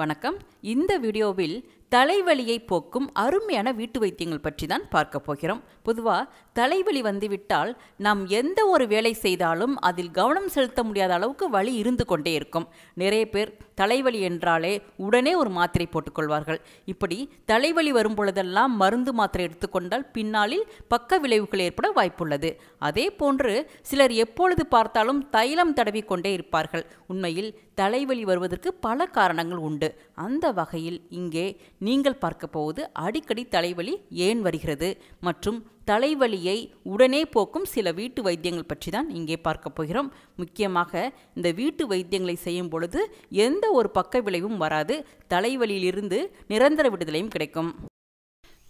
வணக்கம் இந்த வீடியோவில் தலைவலியை போக்கும் அருமையான வீட்டு வைத்தியங்கள் பற்றி தான் பார்க்க போகிறோம் பொதுவாக தலைவலி வந்துவிட்டால் நாம் எந்த ஒரு வேலை செய்தாலும் அதில் கவனம் செலுத்த முடியாத அளவுக்கு வழி இருந்து கொண்டே இருக்கும் நிறைய பேர் தலைவலி என்றாலே உடனே ஒரு மாத்திரை போட்டுக்கொள்வார்கள் இப்படி தலைவலி வரும் பொழுதெல்லாம் மருந்து மாத்திரை எடுத்துக்கொண்டால் பின்னாளில் பக்க விளைவுகள் ஏற்பட வாய்ப்புள்ளது அதே போன்று சிலர் எப்பொழுது பார்த்தாலும் தைலம் தடவிக்கொண்டே இருப்பார்கள் உண்மையில் தலைவலி வருவதற்கு பல காரணங்கள் உண்டு அந்த வகையில் இங்கே நீங்கள் பார்க்க போவது அடிக்கடி தலைவலி ஏன் வருகிறது மற்றும் தலைவலியை உடனே போக்கும் சில வீட்டு வைத்தியங்கள் பற்றி தான் இங்கே பார்க்க போகிறோம் முக்கியமாக இந்த வீட்டு வைத்தியங்களை செய்யும் பொழுது எந்த ஒரு பக்க விளைவும் வராது தலைவலியிலிருந்து நிரந்தர விடுதலையும் கிடைக்கும்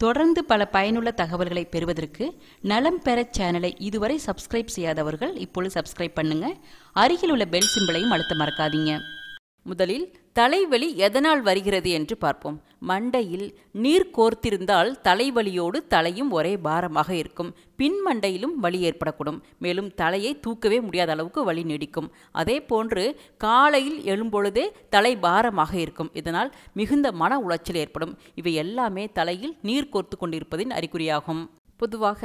தொடர்ந்து பல பயனுள்ள தகவல்களை பெறுவதற்கு நலம் பெற சேனலை இதுவரை சப்ஸ்கிரைப் செய்யாதவர்கள் இப்பொழுது சப்ஸ்கிரைப் பண்ணுங்க அருகில் உள்ள பெல் சிம்பிளையும் அழுத்த மறக்காதீங்க முதலில் தலைவலி எதனால் வருகிறது என்று பார்ப்போம் மண்டையில் நீர் கோர்த்திருந்தால் தலைவலியோடு தலையும் ஒரே பாரமாக இருக்கும் பின் மண்டையிலும் வலி ஏற்படக்கூடும் மேலும் தலையை தூக்கவே முடியாத அளவுக்கு வலி நீடிக்கும் அதே போன்று காலையில் எழும்பொழுதே தலை பாரமாக இருக்கும் இதனால் மிகுந்த மன உளைச்சல் ஏற்படும் இவை எல்லாமே தலையில் நீர் கோர்த்து கொண்டிருப்பதின் அறிகுறியாகும் பொதுவாக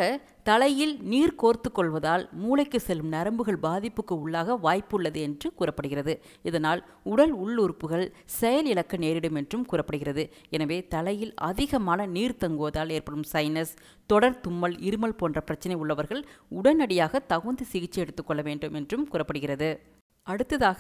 தலையில் நீர் கோர்த்து கொள்வதால் மூளைக்கு செல்லும் நரம்புகள் பாதிப்புக்கு உள்ளாக வாய்ப்புள்ளது என்று கூறப்படுகிறது இதனால் உடல் உள்ளுறுப்புகள் செயல் இழக்க நேரிடும் என்றும் கூறப்படுகிறது எனவே தலையில் அதிகமான நீர் தங்குவதால் ஏற்படும் சைனஸ் தொடர் தும்மல் இருமல் போன்ற பிரச்சனை உள்ளவர்கள் உடனடியாக தகுந்த சிகிச்சை எடுத்துக்கொள்ள வேண்டும் என்றும் கூறப்படுகிறது அடுத்ததாக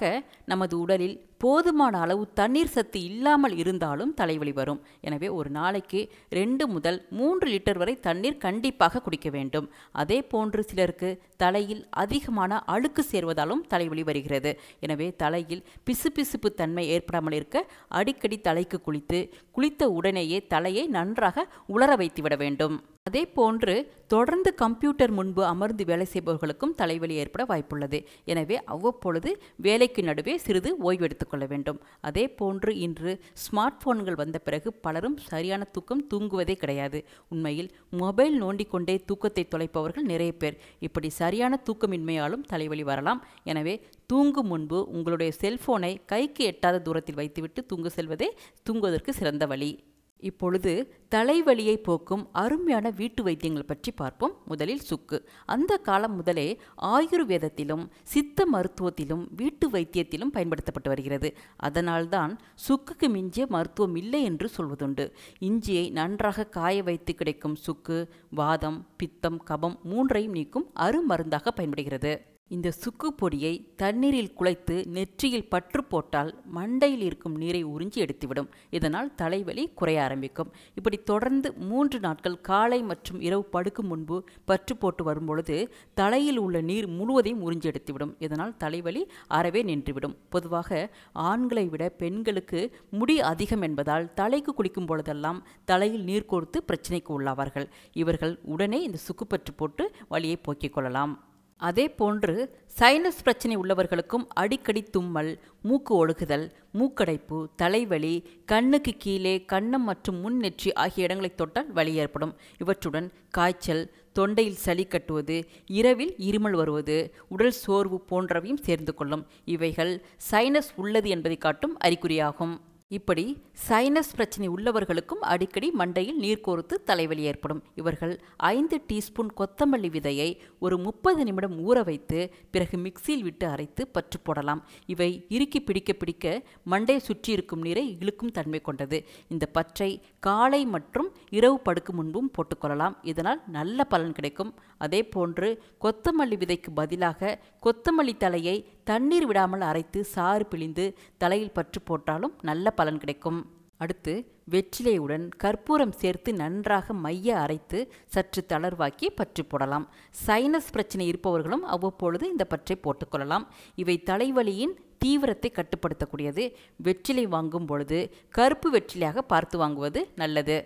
நமது உடலில் போதுமான அளவு தண்ணீர் சத்து இல்லாமல் இருந்தாலும் தலைவலி வரும் எனவே ஒரு நாளைக்கு ரெண்டு முதல் மூன்று லிட்டர் வரை தண்ணீர் கண்டிப்பாக குடிக்க வேண்டும் அதே போன்று சிலருக்கு தலையில் அதிகமான அழுக்கு சேர்வதாலும் தலைவலி வருகிறது எனவே தலையில் பிசுபிசுப்பு தன்மை ஏற்படாமல் இருக்க அடிக்கடி தலைக்கு குளித்து குளித்த உடனேயே தலையை நன்றாக உலர வைத்துவிட வேண்டும் அதே போன்று தொடர்ந்து கம்ப்யூட்டர் முன்பு அமர்ந்து வேலை செய்பவர்களுக்கும் தலைவலி ஏற்பட வாய்ப்புள்ளது எனவே அவ்வப்பொழுது வேலைக்கு நடுவே சிறிது ஓய்வெடுத்து கொள்ள வேண்டும் அதே போன்று இன்று ஸ்மார்ட் போன்கள் வந்த பிறகு பலரும் சரியான தூக்கம் தூங்குவதே கிடையாது உண்மையில் மொபைல் நோண்டிக்கொண்டே தூக்கத்தை தொலைப்பவர்கள் நிறைய பேர் இப்படி சரியான தூக்கமின்மையாலும் தலைவலி வரலாம் எனவே தூங்கும் முன்பு உங்களுடைய செல்போனை கைக்கு எட்டாத தூரத்தில் வைத்துவிட்டு தூங்க செல்வதே தூங்குவதற்கு சிறந்த வழி இப்பொழுது தலைவலியை போக்கும் அருமையான வீட்டு வைத்தியங்கள் பற்றி பார்ப்போம் முதலில் சுக்கு அந்த காலம் முதலே ஆயுர்வேதத்திலும் சித்த மருத்துவத்திலும் வீட்டு வைத்தியத்திலும் பயன்படுத்தப்பட்டு வருகிறது அதனால்தான் சுக்குக்கு மிஞ்சிய மருத்துவம் இல்லை என்று சொல்வதுண்டு இஞ்சியை நன்றாக காய வைத்து கிடைக்கும் சுக்கு வாதம் பித்தம் கபம் மூன்றையும் நீக்கும் அருமருந்தாக பயன்படுகிறது இந்த சுக்கு பொடியை தண்ணீரில் குழைத்து நெற்றியில் பற்று போட்டால் மண்டையில் இருக்கும் நீரை உறிஞ்சி எடுத்துவிடும் இதனால் தலைவலி குறைய ஆரம்பிக்கும் இப்படி தொடர்ந்து மூன்று நாட்கள் காலை மற்றும் இரவு படுக்கும் முன்பு பற்று போட்டு வரும்பொழுது தலையில் உள்ள நீர் முழுவதையும் உறிஞ்சி எடுத்துவிடும் இதனால் தலைவலி அறவே நின்றுவிடும் பொதுவாக ஆண்களை விட பெண்களுக்கு முடி அதிகம் என்பதால் தலைக்கு குளிக்கும் பொழுதெல்லாம் தலையில் நீர் கோர்த்து பிரச்சனைக்கு உள்ளாவார்கள் இவர்கள் உடனே இந்த சுக்கு பற்று போட்டு வழியை போக்கிக் கொள்ளலாம் அதே போன்று சைனஸ் பிரச்சனை உள்ளவர்களுக்கும் அடிக்கடி தும்மல் மூக்கு ஒழுகுதல் மூக்கடைப்பு தலைவலி கண்ணுக்கு கீழே கன்னம் மற்றும் முன் நெற்றி ஆகிய இடங்களை தொட்டால் வலி ஏற்படும் இவற்றுடன் காய்ச்சல் தொண்டையில் சளி கட்டுவது இரவில் இருமல் வருவது உடல் சோர்வு போன்றவையும் சேர்ந்து கொள்ளும் இவைகள் சைனஸ் உள்ளது என்பதை காட்டும் அறிகுறியாகும் இப்படி சைனஸ் பிரச்சனை உள்ளவர்களுக்கும் அடிக்கடி மண்டையில் நீர் கோர்த்து தலைவலி ஏற்படும் இவர்கள் ஐந்து டீஸ்பூன் கொத்தமல்லி விதையை ஒரு முப்பது நிமிடம் ஊற வைத்து பிறகு மிக்சியில் விட்டு அரைத்து பற்று போடலாம் இவை இறுக்கி பிடிக்க பிடிக்க மண்டையை சுற்றி இருக்கும் நீரை இழுக்கும் தன்மை கொண்டது இந்த பற்றை காலை மற்றும் இரவு படுக்கு முன்பும் போட்டுக்கொள்ளலாம் இதனால் நல்ல பலன் கிடைக்கும் அதே போன்று கொத்தமல்லி விதைக்கு பதிலாக கொத்தமல்லி தலையை தண்ணீர் விடாமல் அரைத்து சாறு பிழிந்து தலையில் பற்று போட்டாலும் நல்ல பலன் கிடைக்கும் அடுத்து வெற்றிலையுடன் கற்பூரம் சேர்த்து நன்றாக மைய அரைத்து சற்று தளர்வாக்கி பற்றி போடலாம் சைனஸ் பிரச்சனை இருப்பவர்களும் அவ்வப்பொழுது இந்த பற்றை போட்டுக்கொள்ளலாம் இவை தலைவலியின் தீவிரத்தை கட்டுப்படுத்தக்கூடியது வெற்றிலை வாங்கும் பொழுது கருப்பு வெற்றிலையாக பார்த்து வாங்குவது நல்லது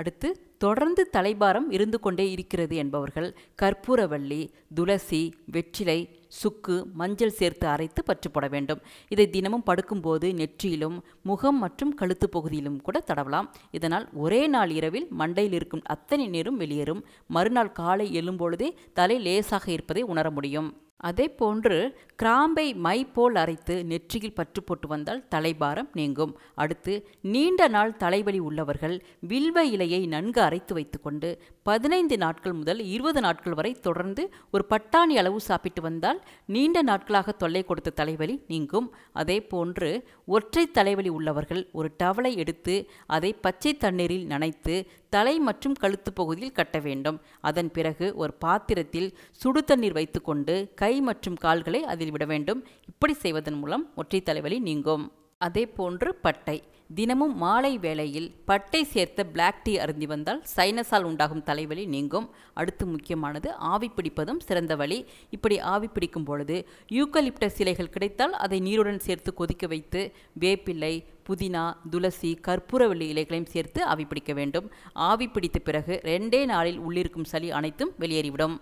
அடுத்து தொடர்ந்து தலைபாரம் இருந்து கொண்டே இருக்கிறது என்பவர்கள் கற்பூரவள்ளி துளசி வெற்றிலை சுக்கு மஞ்சள் சேர்த்து அரைத்து பற்று போட வேண்டும் இதை தினமும் படுக்கும்போது நெற்றியிலும் முகம் மற்றும் கழுத்து பகுதியிலும் கூட தடவலாம் இதனால் ஒரே நாள் இரவில் மண்டையில் இருக்கும் அத்தனை நேரம் வெளியேறும் மறுநாள் காலை எழும்பொழுதே தலை லேசாக இருப்பதை உணர முடியும் அதே போன்று கிராம்பை மை போல் அரைத்து நெற்றியில் பற்று போட்டு வந்தால் தலைபாரம் நீங்கும் அடுத்து நீண்ட நாள் தலைவலி உள்ளவர்கள் வில்வ இலையை நன்கு அரைத்து வைத்துக்கொண்டு பதினைந்து நாட்கள் முதல் இருபது நாட்கள் வரை தொடர்ந்து ஒரு பட்டாணி அளவு சாப்பிட்டு வந்தால் நீண்ட நாட்களாக தொல்லை கொடுத்த தலைவலி நீங்கும் அதே போன்று ஒற்றை தலைவலி உள்ளவர்கள் ஒரு டவலை எடுத்து அதை பச்சை தண்ணீரில் நனைத்து தலை மற்றும் கழுத்து பகுதியில் கட்ட வேண்டும் அதன் பிறகு ஒரு பாத்திரத்தில் சுடு தண்ணீர் வைத்துக்கொண்டு கை கை மற்றும் கால்களை அதில் விட வேண்டும் இப்படி செய்வதன் மூலம் ஒற்றை தலைவலி நீங்கும் அதே போன்று பட்டை தினமும் மாலை வேளையில் பட்டை சேர்த்த பிளாக் டீ அருந்தி வந்தால் சைனஸால் உண்டாகும் தலைவலி நீங்கும் அடுத்து முக்கியமானது ஆவி பிடிப்பதும் சிறந்த வழி இப்படி ஆவி பிடிக்கும் பொழுது யூக்கலிப்டஸ் இலைகள் கிடைத்தால் அதை நீருடன் சேர்த்து கொதிக்க வைத்து வேப்பிள்ளை புதினா துளசி கற்பூரவள்ளி இலைகளையும் சேர்த்து ஆவி பிடிக்க வேண்டும் ஆவி பிடித்த பிறகு ரெண்டே நாளில் உள்ளிருக்கும் சளி அனைத்தும் வெளியேறிவிடும்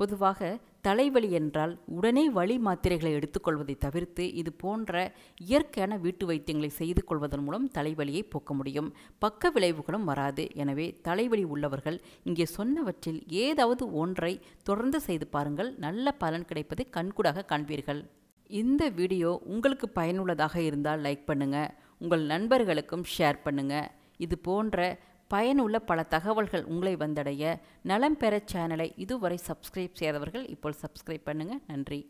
பொதுவாக தலைவலி என்றால் உடனே வழி மாத்திரைகளை எடுத்துக்கொள்வதை தவிர்த்து இது போன்ற இயற்கையான வீட்டு வைத்தியங்களை செய்து கொள்வதன் மூலம் தலைவலியை போக்க முடியும் பக்க விளைவுகளும் வராது எனவே தலைவலி உள்ளவர்கள் இங்கே சொன்னவற்றில் ஏதாவது ஒன்றை தொடர்ந்து செய்து பாருங்கள் நல்ல பலன் கிடைப்பதை கண்கூடாக காண்பீர்கள் இந்த வீடியோ உங்களுக்கு பயனுள்ளதாக இருந்தால் லைக் பண்ணுங்கள் உங்கள் நண்பர்களுக்கும் ஷேர் பண்ணுங்கள் இது போன்ற பயனுள்ள பல தகவல்கள் உங்களை வந்தடைய நலம் பெற சேனலை இதுவரை சப்ஸ்கிரைப் செய்தவர்கள் இப்போ சப்ஸ்கிரைப் பண்ணுங்கள் நன்றி